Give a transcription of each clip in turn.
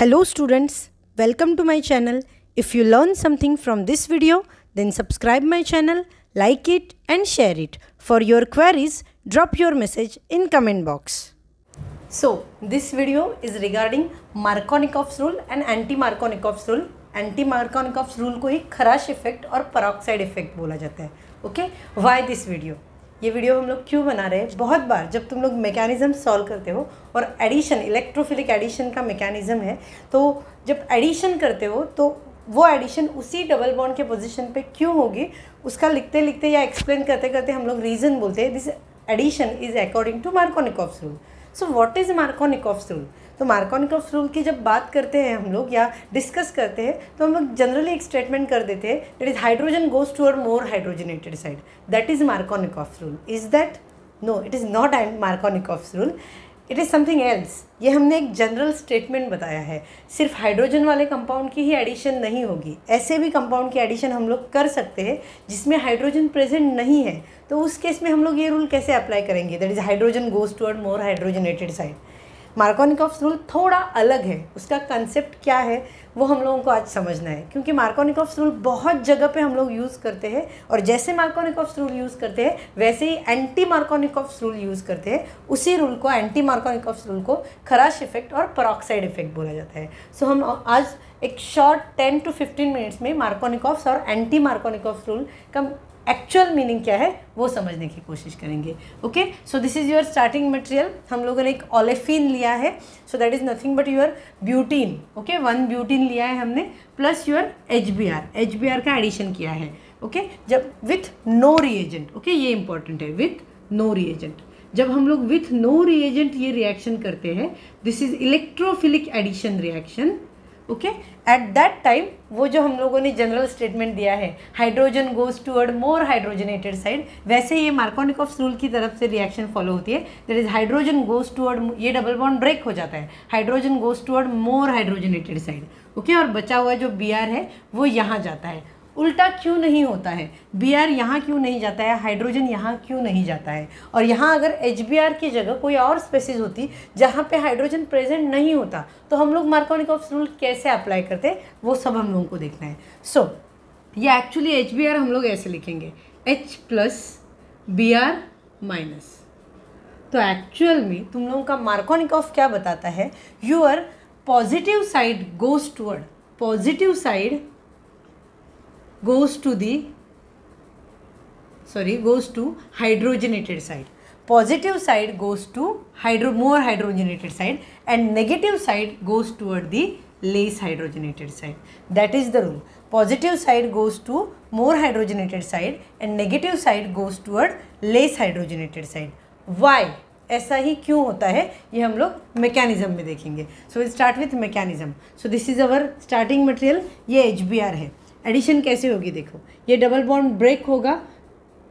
Hello students welcome to my channel if you learn something from this video then subscribe my channel like it and share it for your queries drop your message in comment box so this video is regarding Markovnikov's rule and anti Markovnikov's rule anti Markovnikov's rule को एक खराश effect और peroxide effect बोला जाता है okay why this video ये वीडियो हम लोग क्यों बना रहे हैं बहुत बार जब तुम लोग मैकेनिज़्म सॉल्व करते हो और एडिशन इलेक्ट्रोफिलिक एडिशन का मैकेनिज़्म है तो जब एडिशन करते हो तो वो एडिशन उसी डबल बॉन्ड के पोजीशन पे क्यों होगी उसका लिखते लिखते या एक्सप्लेन करते करते हम लोग रीज़न बोलते हैं this addition is according to Markovnikov's rule so what is of rule तो ऑफ रूल की जब बात करते हैं हम लोग या डिस्कस करते हैं तो हम लोग जनरली एक स्टेटमेंट कर देते हैं that is hydrogen goes toward more hydrogenated side that is of rule is that no it is not of rule it is something else ये हमने एक जनरल स्टेटमेंट बताया है सिर्फ हाइड्रोजन वाले कंपाउंड की ही एडिशन नहीं होगी ऐसे भी कंपाउंड की एडिशन हम लोग कर सकते हैं जिसमें हाइड्रोजन प्रेजेंट नहीं है तो उस केस में हम लोग ये रूल कैसे अप्लाई करेंगे that is hydrogen goes toward more hydrogenated side Markovnikov's rule थोड़ा अलग है उसका कंसेप्ट क्या है वो हम लोगों को आज समझना है क्योंकि मार्कोनिकॉफ्स रूल बहुत जगह पे हम लोग यूज़ करते हैं और जैसे मार्कोनिकॉफ्स रूल यूज़ करते हैं वैसे ही एंटी मार्कोनिकॉफ्स रूल यूज़ करते हैं उसी रूल को एंटी मार्कोनिकॉफ्स रूल को खराश इफेक्ट और परॉक्साइड इफेक्ट बोला जाता है सो हम आज एक short ten to fifteen minutes में मार्कोनिकॉफ्स और एंटी मार्कोनिकॉफ्स रूल का एक्चुअल मीनिंग क्या है वो समझने की कोशिश करेंगे okay so this is your starting material हम लोगों ने एक ओलेफिन लिया है so that is nothing but your butene okay one butene लिया है हमने plus your H B R H B R का एडिशन किया है ओके okay? जब विथ नो रिएजेंट ओके ये इंपॉर्टेंट है विथ नो रिएजेंट जब हम लोग विथ नो रिएजेंट ये रिएक्शन करते हैं this is electrophilic addition reaction okay at that time वो जो हम लोगों ने जनरल स्टेटमेंट दिया है hydrogen goes toward more hydrogenated side वैसे ये मार्कोनिक ऑफ रूल की तरफ से रिएक्शन फॉलो होती है that is hydrogen goes toward ये डबल बॉन्ड ब्रेक हो जाता है hydrogen goes toward more hydrogenated side okay और बचा हुआ जो बी है वो यहाँ जाता है उल्टा क्यों नहीं होता है बी आर यहाँ क्यों नहीं जाता है हाइड्रोजन यहाँ क्यों नहीं जाता है और यहाँ अगर एच बी आर की जगह कोई और स्पेसिस होती जहाँ पे हाइड्रोजन प्रेजेंट नहीं होता तो हम लोग मार्कोनिक ऑफ रूल कैसे अप्लाई करते वो सब हम लोगों को देखना है सो so, ये एक्चुअली एच बी आर हम लोग ऐसे लिखेंगे H plus B R minus तो एक्चुअल में तुम लोगों का मार्कोनिक ऑफ़ क्या बताता है our positive side goes toward positive side goes to the sorry goes to hydrogenated side positive side goes to hydro more hydrogenated side and negative side goes toward the less hydrogenated side that is the rule positive side goes to more hydrogenated side and negative side goes toward less hydrogenated side why ऐसा ही क्यों होता है ये हम लोग mechanism में देखेंगे so will start with mechanism so this is our starting material ये एच है एडिशन कैसे होगी देखो ये डबल बॉन्ड ब्रेक होगा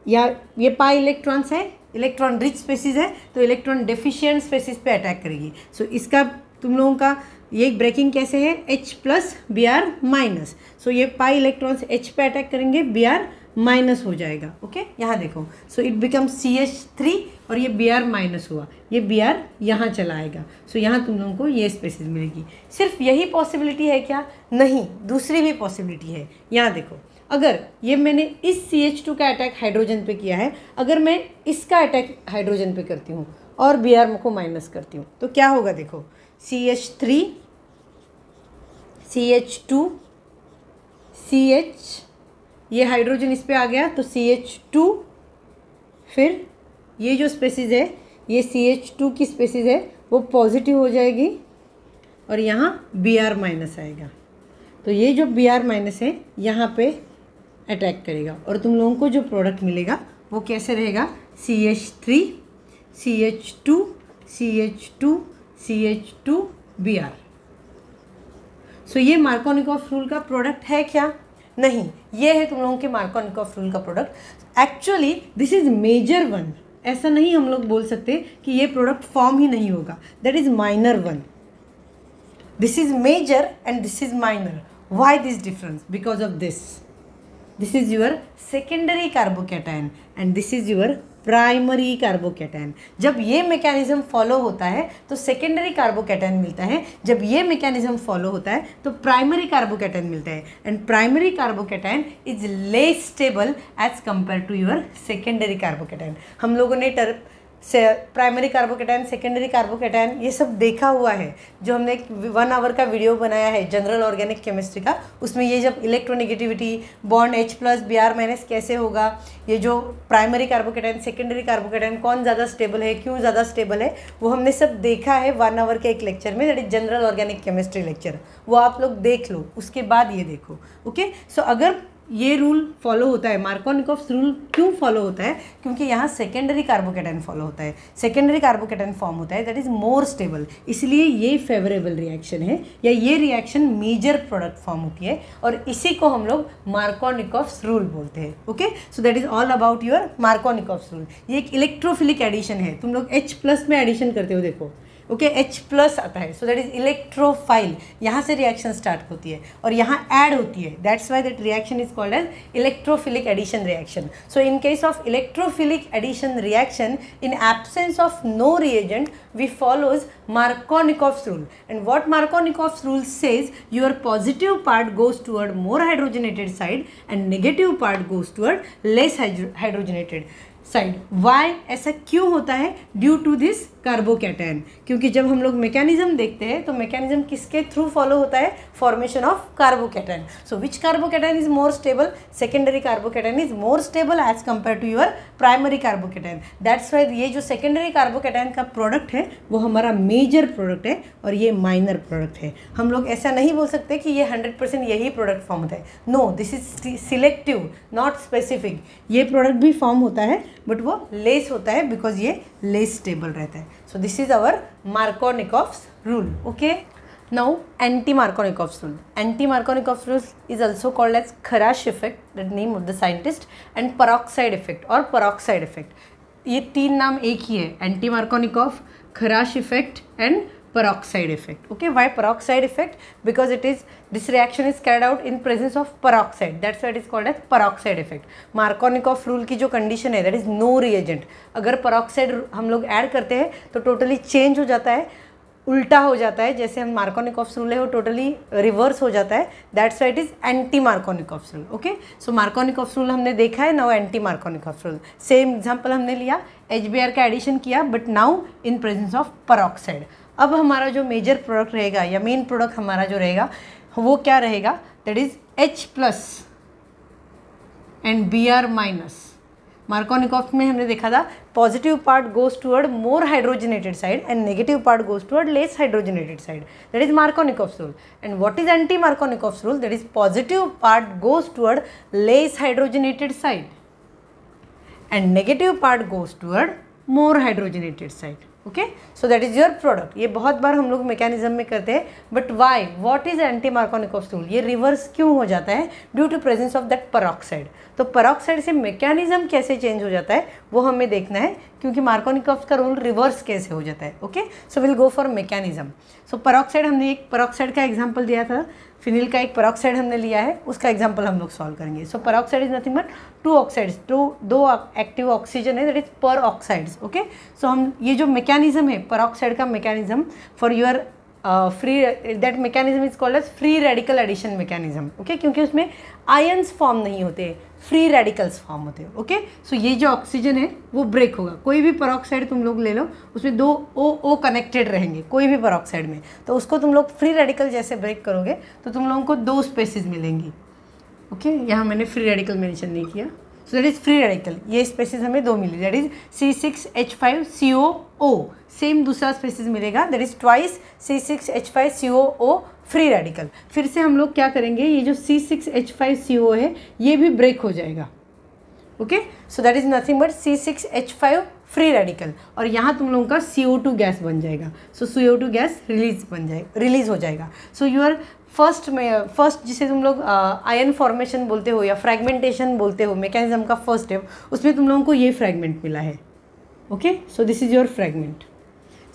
या ये पा इलेक्ट्रॉन्स है इलेक्ट्रॉन रिच स्पेसिस है तो इलेक्ट्रॉन डेफिशियंट स्पेसिस पे अटैक करेगी सो so, इसका तुम लोगों का ये ब्रेकिंग कैसे है H plus B R minus so ये पाई इलेक्ट्रॉन्स H पे अटैक करेंगे बी आर माइनस हो जाएगा ओके यहाँ देखो so it become C H three और ये बी आर माइनस हुआ ये बी आर यहाँ चला आएगा सो so, यहाँ तुम लोगों को ये स्पेसिस मिलेगी सिर्फ यही पॉसिबिलिटी है क्या नहीं दूसरी भी पॉसिबिलिटी है यहाँ देखो अगर ये मैंने इस सी एच टू का अटैक हाइड्रोजन पे किया है अगर मैं इसका अटैक हाइड्रोजन पे करती हूँ और बी आर को माइनस करती हूँ तो क्या होगा देखो C H three C H two C H ये हाइड्रोजन इस पर आ गया तो सी एच टू फिर ये जो स्पेसिज है ये सी एच टू की स्पेसिज है वो पॉजिटिव हो जाएगी और यहाँ बी आर माइनस आएगा तो ये जो बी आर माइनस है यहाँ पे अटैक करेगा और तुम लोगों को जो प्रोडक्ट मिलेगा वो कैसे रहेगा C H three C H two C H two C H two B R so ये मार्कोनिकॉफ रूल का प्रोडक्ट है क्या नहीं ये है तुम लोगों के मार्कॉनिक ऑफ रूल का product actually this is major one ऐसा नहीं हम लोग बोल सकते कि ये प्रोडक्ट फॉर्म ही नहीं होगा that is minor one this is major and this is minor why this difference because of this this is your secondary carbocation and this is your primary carbocation जब ये मैकेनिज्म फॉलो होता है तो secondary carbocation मिलता है जब ये mechanism follow होता है तो प्राइमरी कार्बोकेटाइन मिलता है and primary carbocation is less stable as compare to your secondary carbocation हम लोगों ने टर्प से प्राइमरी कार्बोकेटाइन सेकेंडरी कार्बोकेटाइन ये सब देखा हुआ है जो हमने एक वन आवर का वीडियो बनाया है जनरल ऑर्गेनिक केमिस्ट्री का उसमें ये जब electronegativity bond H plus B R minus कैसे होगा ये जो प्राइमरी कार्बोकेटाइन सेकेंडरी कार्बोकेटाइन कौन ज़्यादा स्टेबल है क्यों ज़्यादा स्टेबल है वो हमने सब देखा है वन आवर के एक लेक्चर में that is general organic chemistry lecture वो आप लोग देख लो उसके बाद ये देखो ओके सो अगर ये रूल फॉलो होता है मार्कोनिकॉफ्स रूल क्यों फॉलो होता है क्योंकि यहाँ सेकेंडरी कार्बोकेटाइन फॉलो होता है सेकेंडरी कार्बोकेटाइन फॉर्म होता है दैट इज़ मोर स्टेबल इसलिए ये फेवरेबल रिएक्शन है या ये रिएक्शन मेजर प्रोडक्ट फॉर्म होती है और इसी को हम लोग मार्कोनिकॉफ्स रूल बोलते हैं okay so that is all about your Markovnikov's rule ये एक इलेक्ट्रोफिलिक एडिशन है तुम लोग एच प्लस में एडिशन करते हो देखो ओके एच प्लस आता है सो दैट इज इलेक्ट्रोफाइल यहाँ से रिएक्शन स्टार्ट होती है और यहाँ ऐड होती है that's why that reaction is called as electrophilic addition reaction so in case of electrophilic addition reaction in absence of no reagent we follows Markovnikov's rule and what Markovnikov's rule says your positive part goes toward more hydrogenated side and negative part goes toward less hydrogenated side why ऐसा क्यों होता है due to this कार्बोकैटन क्योंकि जब हम लोग mechanism देखते हैं तो मैकेनिज्म किसके थ्रू फॉलो होता है formation of carbocation so which carbocation is more stable secondary carbocation is more stable as compare to your primary carbocation that's why ये जो सेकेंडरी कार्बोकैटन का प्रोडक्ट है वो हमारा मेजर प्रोडक्ट है और ये माइनर प्रोडक्ट है हम लोग ऐसा नहीं बोल सकते कि ये हंड्रेड परसेंट यही प्रोडक्ट फॉर्म होता है no this is selective not specific ये प्रोडक्ट भी फॉर्म होता है बट वो लेस होता है बिकॉज ये लेस स्टेबल रहता है so this is our Markovnikov's rule okay now anti Markovnikov Markovnikov's rule anti Markovnikov Markovnikov's rule is also called as Kharasch effect the name of the scientist and peroxide effect और peroxide effect ये तीन नाम एक ही है anti Markovnikov Kharasch effect and peroxide effect okay why peroxide effect because it is this reaction is carried out in presence of peroxide that's why it is called as peroxide effect markovnikov rule ki jo condition hai that is no reagent agar peroxide hum log add karte hai to totally change ho jata hai उल्टा हो जाता है जैसे हम Markovnikov's rule है वो totally reverse हो जाता है that's what is anti Markovnikov's rule okay so Markovnikov's rule हमने देखा है now anti Markovnikov's rule same example हमने लिया एच का एडिशन किया but now in presence of peroxide अब हमारा जो मेजर प्रोडक्ट रहेगा या मेन प्रोडक्ट हमारा जो रहेगा वो क्या रहेगा that is H plus and B R minus Markovnikov में हमने देखा था positive part goes toward more hydrogenated side and negative part goes toward less hydrogenated side that is Markovnikov rule and what is anti Markovnikov rule that is positive part goes toward less hydrogenated side and negative part goes toward more hydrogenated side okay so that is your product ये बहुत बार हम लोग mechanism में करते हैं but why what is anti Markovnikov's rule ये reverse क्यों हो जाता है due to presence of that peroxide तो परोक्साइड से मैकेनिज्म कैसे चेंज हो जाता है वो हमें देखना है क्योंकि मार्कोनिकॉफ का रोल रिवर्स कैसे हो जाता है okay so will go for mechanism so peroxide हमने एक परॉक्साइड का एग्जाम्पल दिया था फिनिल का एक परॉक्साइड हमने लिया है उसका एग्जाम्पल हम लोग सॉल्व करेंगे so peroxide is nothing but two oxides two दो एक्टिव ऑक्सीजन है that is peroxides okay so हम ये जो मेकेनिज्म है परोक्साइड का mechanism for your free that mechanism is called as free radical addition mechanism okay क्योंकि उसमें ions form नहीं होते फ्री रेडिकल्स फॉर्म होते हैं ओके सो ये जो ऑक्सीजन है वो ब्रेक होगा कोई भी परऑक्साइड तुम लोग ले लो उसमें दो ओ ओ कनेक्टेड रहेंगे कोई भी परऑक्साइड में तो उसको तुम लोग फ्री रेडिकल जैसे ब्रेक करोगे तो तुम लोगों को दो स्पेसिस मिलेंगी ओके okay? यहाँ मैंने फ्री रेडिकल मेंशन नहीं किया so that is free radical ये स्पेसिस हमें दो मिली that is C six H five C O O same दूसरा स्पेसिस मिलेगा that is twice C six H five C O O free radical फिर से हम लोग क्या करेंगे ये जो C six H five C O है ये भी ब्रेक हो जाएगा okay so that is nothing but C six H five free radical और यहाँ तुम लोगों का सी गैस बन जाएगा सो सी गैस रिलीज बन जाए रिलीज़ हो जाएगा सो यूर फर्स्ट में फर्स्ट जिसे तुम लोग आयन फॉर्मेशन बोलते हो या फ्रैगमेंटेशन बोलते हो मैकेनिज्म का फर्स्ट स्टेप उसमें तुम लोगों को ये फ्रैगमेंट मिला है okay so this is your fragment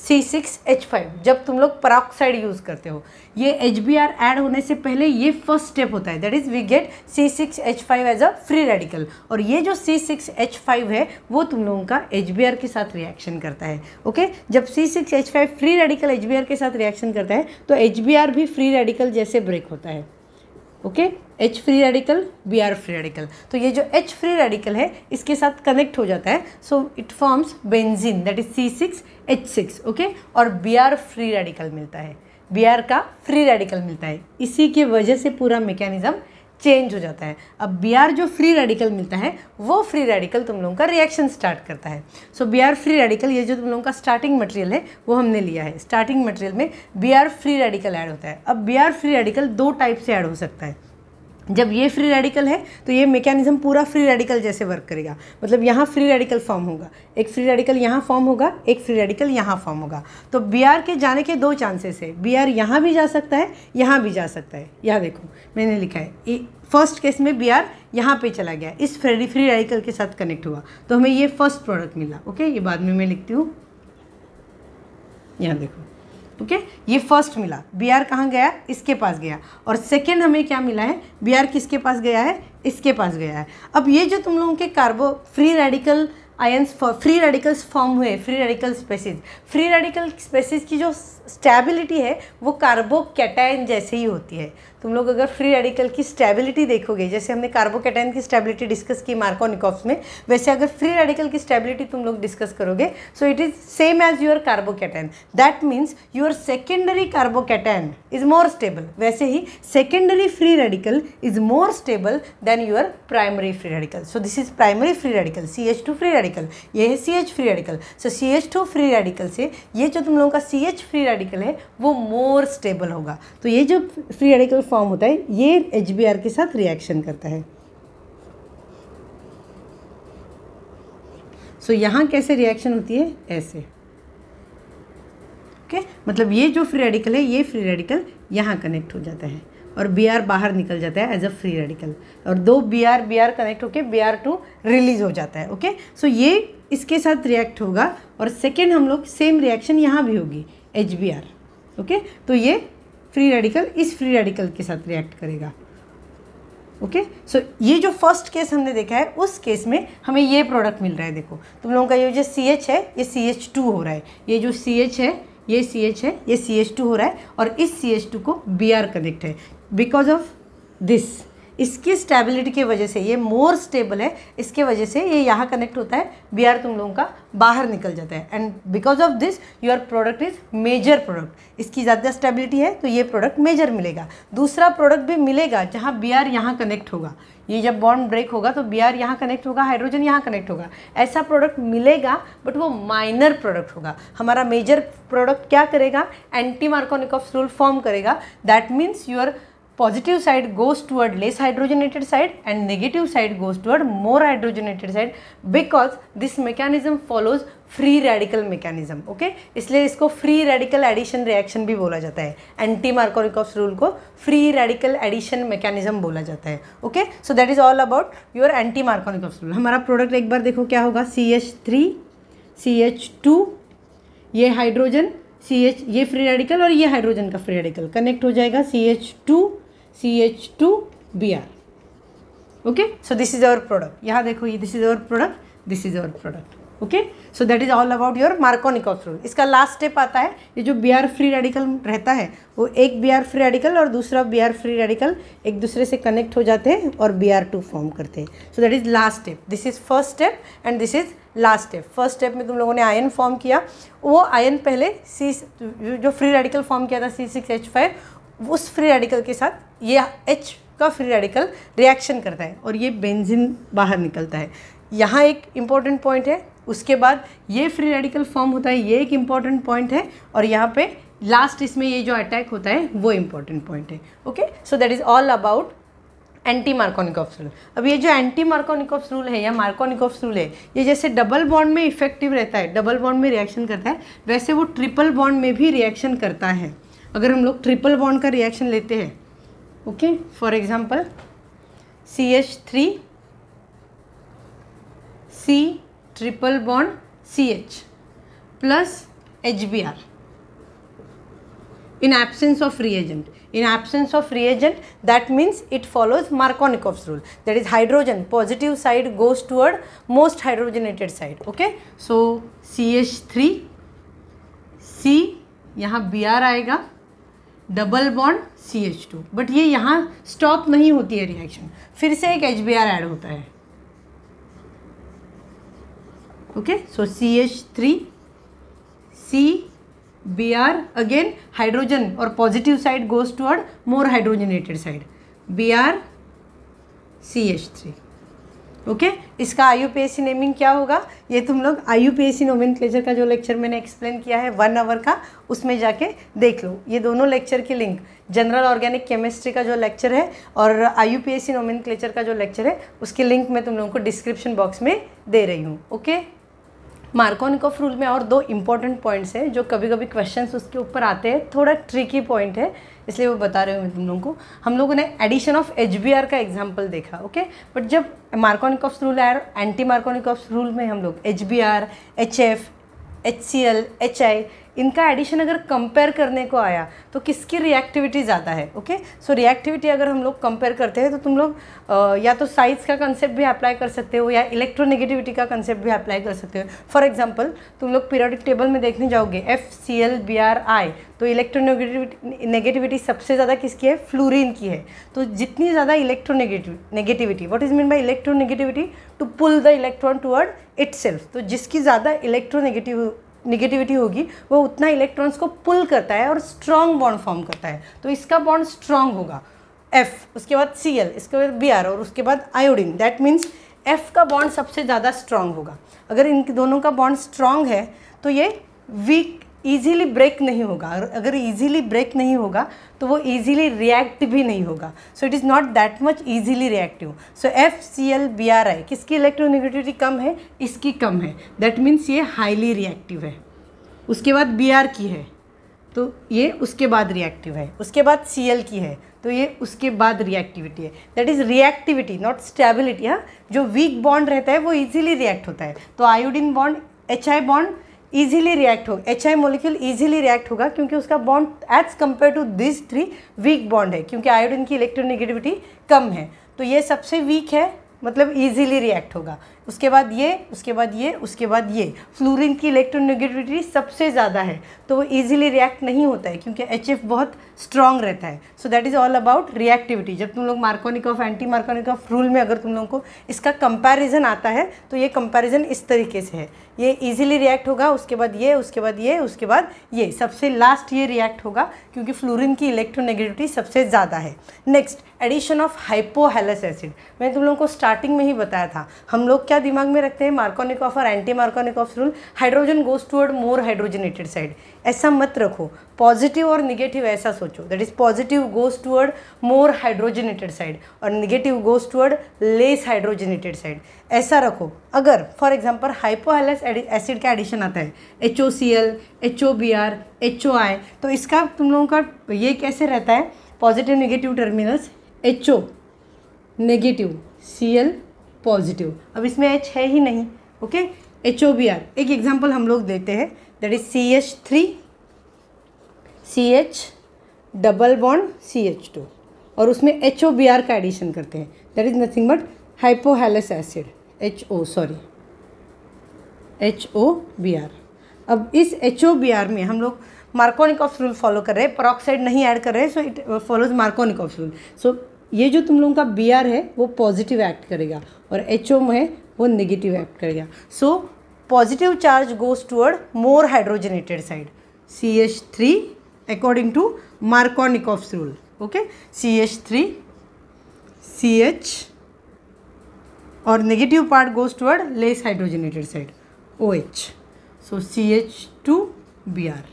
C six H five जब तुम लोग पराक्साइड यूज़ करते हो ये एच बी आर एड होने से पहले ये फर्स्ट स्टेप होता है that is we get C six H five as a free radical और ये जो सी सिक्स एच फाइव है वो तुम लोगों का एच बी आर के साथ रिएक्शन करता है ओके जब C six H five free radical H B R के साथ रिएक्शन करता है तो एच बी आर भी फ्री रेडिकल जैसे ब्रेक होता है okay H free radical B R free radical तो ये जो एच फ्री रेडिकल है इसके साथ कनेक्ट हो जाता है so it forms benzene that is C six H six okay और बी आर फ्री रेडिकल मिलता है बी आर का फ्री रेडिकल मिलता है इसी के वजह से पूरा मैकेनिज्म चेंज हो जाता है अब बी आर जो फ्री रेडिकल मिलता है वो फ्री रेडिकल तुम लोगों का रिएक्शन स्टार्ट करता है so B R free radical ये जो तुम लोगों का स्टार्टिंग मटेरियल है वो हमने लिया है स्टार्टिंग मटेरियल में B R free radical add होता है अब बी आर फ्री रेडिकल दो टाइप से ऐड हो सकता है जब ये फ्री रेडिकल है तो ये मैकेनिज्म पूरा फ्री रेडिकल जैसे वर्क करेगा मतलब यहाँ फ्री रेडिकल फॉर्म होगा एक फ्री रेडिकल यहाँ फॉर्म होगा एक फ्री रेडिकल यहाँ फॉर्म होगा तो बी के जाने के दो चांसेस है बी आर यहाँ भी जा सकता है यहाँ भी जा सकता है यहाँ देखो मैंने लिखा है फर्स्ट केस में बी आर यहाँ पर चला गया इस फ्री फ्री रेडिकल के साथ कनेक्ट हुआ तो हमें ये फर्स्ट प्रोडक्ट मिला ओके ये बाद में मैं लिखती हूँ यहाँ देखो ओके ये फर्स्ट मिला बिहार कहाँ गया इसके पास गया और सेकेंड हमें क्या मिला है बिहार किसके पास गया है इसके पास गया है अब ये जो तुम लोगों के carbo free radical ions free radicals form हुए free radical species free radical species की जो स्टेबिलिटी है वो कार्बोकेटाइन जैसे ही होती है तुम लोग अगर फ्री रेडिकल की स्टेबिलिटी देखोगे जैसे हमने कार्बोकेटाइन की स्टेबिलिटी डिस्कस की मार्कोनिकॉप्स में वैसे अगर फ्री रेडिकल की स्टेबिलिटी तुम लोग डिस्कस करोगे so it is same as your carbocation that means your secondary carbocation is more stable वैसे ही secondary free radical is more stable than your primary free radical so this is primary free radical C H two free radical ये है C H free radical so C H two free radical से ये जो तुम लोगों का सी H free radical है वो मोर स्टेबल होगा तो ये जो फ्री रेडिकल फॉर्म होता है ये एच के साथ रिएक्शन करता है सो so, यहाँ कैसे रिएक्शन होती है ऐसे ओके okay? मतलब ये जो फ्री रेडिकल है ये फ्री रेडिकल यहाँ कनेक्ट हो जाता है और बी बाहर निकल जाता है एज अ फ्री रेडिकल और दो B R B R connect होकर बी आर टू रिलीज हो जाता है ओके okay? सो so, ये इसके साथ रिएक्ट होगा और सेकेंड हम लोग सेम रिएक्शन यहाँ भी होगी एच ओके तो ये फ्री रेडिकल इस फ्री रेडिकल के साथ रिएक्ट करेगा ओके okay? सो so, ये जो फर्स्ट केस हमने देखा है उस केस में हमें ये प्रोडक्ट मिल रहा है देखो तुम लोगों का ये जो सी एच है ये सी एच टू हो रहा है ये जो सी एच है ये सी एच है ये सी एच टू हो रहा है और इस सी एच टू को बी आर कनेक्ट है बिकॉज ऑफ दिस इसकी स्टेबिलिटी की वजह से ये मोर स्टेबल है इसके वजह से ये यहाँ कनेक्ट होता है बी आर तुम लोगों का बाहर निकल जाता है and because of this your product is major product इसकी ज़्यादा स्टेबिलिटी है तो ये प्रोडक्ट मेजर मिलेगा दूसरा प्रोडक्ट भी मिलेगा जहाँ बी आर यहाँ कनेक्ट होगा ये जब बॉन्ड ब्रेक होगा तो बी आर यहाँ कनेक्ट होगा हाइड्रोजन यहाँ कनेक्ट होगा ऐसा प्रोडक्ट मिलेगा बट वो माइनर प्रोडक्ट होगा हमारा मेजर प्रोडक्ट क्या करेगा anti Markovnikov rule form करेगा that means your positive side goes toward less hydrogenated side and negative side goes toward more hydrogenated side because this mechanism follows free radical mechanism okay इसलिए इसको free radical addition reaction भी बोला जाता है anti Markovnikov's rule को free radical addition mechanism बोला जाता है okay so that is all about your anti Markovnikov's rule हमारा प्रोडक्ट एक बार देखो क्या होगा C H three C H two ये हाइड्रोजन सी एच ये फ्री रेडिकल और ये हाइड्रोजन का फ्री रेडिकल कनेक्ट हो जाएगा C H two C H two B R okay so this is our product यहाँ देखो ये this is our product this is our product okay so that is all about your Markovnikov rule इसका last step आता है ये जो B R free radical रहता है वो एक बी आर फ्री रेडिकल और दूसरा बी आर फ्री रेडिकल एक दूसरे से कनेक्ट हो जाते हैं और बी आर टू फॉर्म करते हैं so that is last step this is first step and this is last step first step में तुम लोगों ने आयन फॉर्म किया वो आयन पहले सी जो फ्री रेडिकल फॉर्म किया था सी सिक्स एच फाइव उस फ्री रेडिकल के साथ ये एच का फ्री रेडिकल रिएक्शन करता है और ये बेंजिन बाहर निकलता है यहाँ एक इम्पॉर्टेंट पॉइंट है उसके बाद ये फ्री रेडिकल फॉर्म होता है ये एक इम्पॉर्टेंट पॉइंट है और यहाँ पे लास्ट इसमें ये जो अटैक होता है वो इम्पॉर्टेंट पॉइंट है okay so that is all about anti Markovnikov's rule अब ये जो एंटी मार्कोनिकॉप्स रूल है या मार्कोनिकॉफ्स रूल है ये जैसे डबल बॉन्ड में इफेक्टिव रहता है डबल बॉन्ड में रिएक्शन करता है वैसे वो ट्रिपल बॉन्ड में भी रिएक्शन करता है अगर हम लोग ट्रिपल बॉन्ड का रिएक्शन लेते हैं okay for example C H three C triple bond C H plus H B R in absence of reagent in absence of reagent that means it follows of rule that is hydrogen positive side goes toward most hydrogenated side okay so C H three C यहाँ B R आएगा double bond C H two but ये यहाँ stop नहीं होती है reaction फिर से एक एच बी आर एड होता है okay so C H three C B R again hydrogen और positive side goes toward more hydrogenated side B R C H three okay okay? इसका आई यू नेमिंग क्या होगा ये तुम लोग आई यू पी का जो लेक्चर मैंने एक्सप्लेन किया है वन आवर का उसमें जाके देख लो ये दोनों लेक्चर की लिंक जनरल ऑर्गेनिक केमिस्ट्री का जो लेक्चर है और आई यू पी का जो लेक्चर है उसकी लिंक मैं तुम लोगों को डिस्क्रिप्शन बॉक्स में दे रही हूँ ओके okay? मार्कोनिकॉफ रूल में और दो इम्पॉर्टेंट पॉइंट्स हैं जो कभी कभी क्वेश्चंस उसके ऊपर आते हैं थोड़ा ट्रिकी पॉइंट है इसलिए वो बता रहे हूँ मैं तुम लोगों को हम लोगों ने एडिशन ऑफ एच का एग्जाम्पल देखा ओके बट जब मार्कोनिकॉफ रूल आया एंटी मार्कोनिकॉफ रूल में हम लोग H B R H F H C L H I इनका एडिशन अगर कंपेयर करने को आया तो किसकी रिएक्टिविटी ज़्यादा है ओके सो रिएक्टिविटी अगर हम लोग कंपेयर करते हैं तो तुम लोग या तो साइज का कंसेप्ट भी अप्लाई कर सकते हो या इलेक्ट्रोनेगेटिविटी का कंसेप्ट भी अप्लाई कर सकते हो फॉर एग्जांपल तुम लोग पीरियडिक टेबल में देखने जाओगे F C L B R I तो इलेक्ट्रोनेगेटिविटी नेगेटिविटी सबसे ज़्यादा किसकी है फ्लोरीन की है तो जितनी ज़्यादा electronegative negativity what is mean by electronegativity to pull the electron toward it तो जिसकी ज़्यादा इलेक्ट्रोनेगेटिव निगेटिविटी होगी वो उतना इलेक्ट्रॉन्स को पुल करता है और स्ट्रॉन्ग बॉन्ड फॉर्म करता है तो इसका बॉन्ड स्ट्रॉन्ग होगा एफ उसके बाद सी एल इसके बाद बी आर और उसके बाद आयोडीन दैट मीन्स एफ का बॉन्ड सबसे ज़्यादा स्ट्रांग होगा अगर इन दोनों का बॉन्ड स्ट्रांग है तो ये वीक ईजिली ब्रेक नहीं होगा अगर ईजिली ब्रेक नहीं होगा तो वो ईजिली रिएक्ट भी नहीं होगा so it is not that much easily reactive so F C L B R I किसकी इलेक्ट्रोनिगेटिविटी कम है इसकी कम है दैट मीन्स ये हाईली रिएक्टिव है उसके बाद बी आर की है तो ये उसके बाद रिएक्टिव है उसके बाद सी एल की है तो ये उसके बाद रिएक्टिविटी है that is reactivity not stability हाँ जो वीक बॉन्ड रहता है वो ईजिली रिएक्ट होता है तो iodine bond H I bond easily react होगा H I molecule easily react होगा क्योंकि उसका bond as compare to this three weak bond है क्योंकि आयोडीन की इलेक्ट्रोनिगेटिविटी कम है तो ये सबसे वीक है मतलब ईजिली रिएक्ट होगा उसके बाद ये उसके बाद ये उसके बाद ये फ्लोरिन की इलेक्ट्रोनेगेटिविटी सबसे ज़्यादा है तो वो ईजिली रिएक्ट नहीं होता है क्योंकि एच बहुत स्ट्रांग रहता है so that is all about reactivity जब तुम लोग Markovnikov anti Markovnikov rule में अगर तुम लोग को इसका कंपैरिजन आता है तो ये कंपैरिजन इस तरीके से है ये ईजिली रिएक्ट होगा उसके बाद ये उसके बाद ये उसके बाद ये सबसे लास्ट ये रिएक्ट होगा क्योंकि फ्लोरिन की इलेक्ट्रोनेगेटिविटी सबसे ज़्यादा है next addition of hypohalous acid मैंने तुम लोगों को स्टार्टिंग में ही बताया था हम लोग क्या दिमाग में रखते हैं मार्कोनिक ऑफ और anti Markovnikov rule hydrogen goes toward more hydrogenated side ऐसा मत रखो पॉजिटिव और निगेटिव ऐसा सोचो that is positive goes toward more hydrogenated side और negative goes toward less hydrogenated side ऐसा रखो अगर फॉर एग्जाम्पल हाइपोहैलस एसिड का एडिशन आता है H O C L H O B R H O I तो इसका तुम लोगों का ये कैसे रहता है positive negative terminals H O negative C L positive अब इसमें एच है ही नहीं okay H O B R एक एग्जाम्पल हम लोग देते हैं that is C H three C H double bond C H two और उसमें एच ओ बी आर का एडिशन करते हैं that is nothing but hypohalous acid H O sorry H O B R अब इस एच ओ बी आर में हम लोग ऑफ्स रूल फॉलो कर रहे हैं परऑक्साइड नहीं ऐड कर रहे हैं so it follows Markovnikov rule so ये जो तुम लोगों का बी आर है वो पॉजिटिव एक्ट करेगा और एच OM है वो निगेटिव एक्ट करेगा so positive charge goes toward more hydrogenated side C H three according to Markovnikov's rule okay C H three C H और negative part goes toward less hydrogenated side O H so C H two B R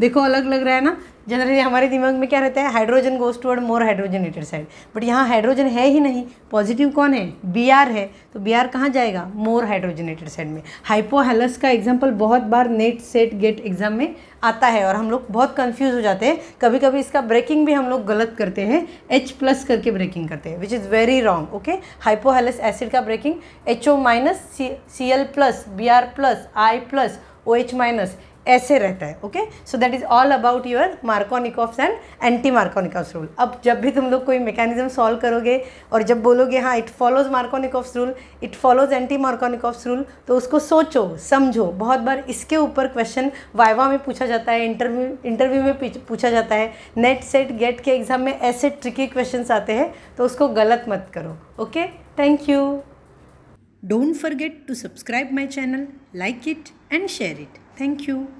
देखो अलग लग रहा है ना generally हमारे दिमाग में क्या रहता है hydrogen goes toward more hydrogenated side but यहाँ हाइड्रोजन है ही नहीं पॉजिटिव कौन है बी आर है तो बी आर कहाँ जाएगा मोर हाइड्रोजनेटेड साइड में हाइपोहेलस का एग्जाम्पल बहुत बार नेट सेट गेट एग्जाम में आता है और हम लोग बहुत कन्फ्यूज हो जाते हैं कभी कभी इसका ब्रेकिंग भी हम लोग गलत करते हैं एच प्लस करके ब्रेकिंग करते हैं which is very wrong okay hypohalous acid का breaking H O minus C C L plus B R plus I plus O H minus ऐसे रहता है okay so that is all about your Markovnikov's and anti Markovnikov's rule अब जब भी तुम लोग कोई मैकेनिज्म सॉल्व करोगे और जब बोलोगे हाँ it follows Markovnikov's rule it follows anti Markovnikov's rule तो उसको सोचो समझो बहुत बार इसके ऊपर क्वेश्चन वाइवा में पूछा जाता है इंटरव्यू इंटरव्यू में पूछा जाता है नेट सेट गेट के एग्जाम में ऐसे ट्रिकी क्वेश्चन आते हैं तो उसको गलत मत करो okay thank you don't forget to subscribe my channel like it and share it Thank you.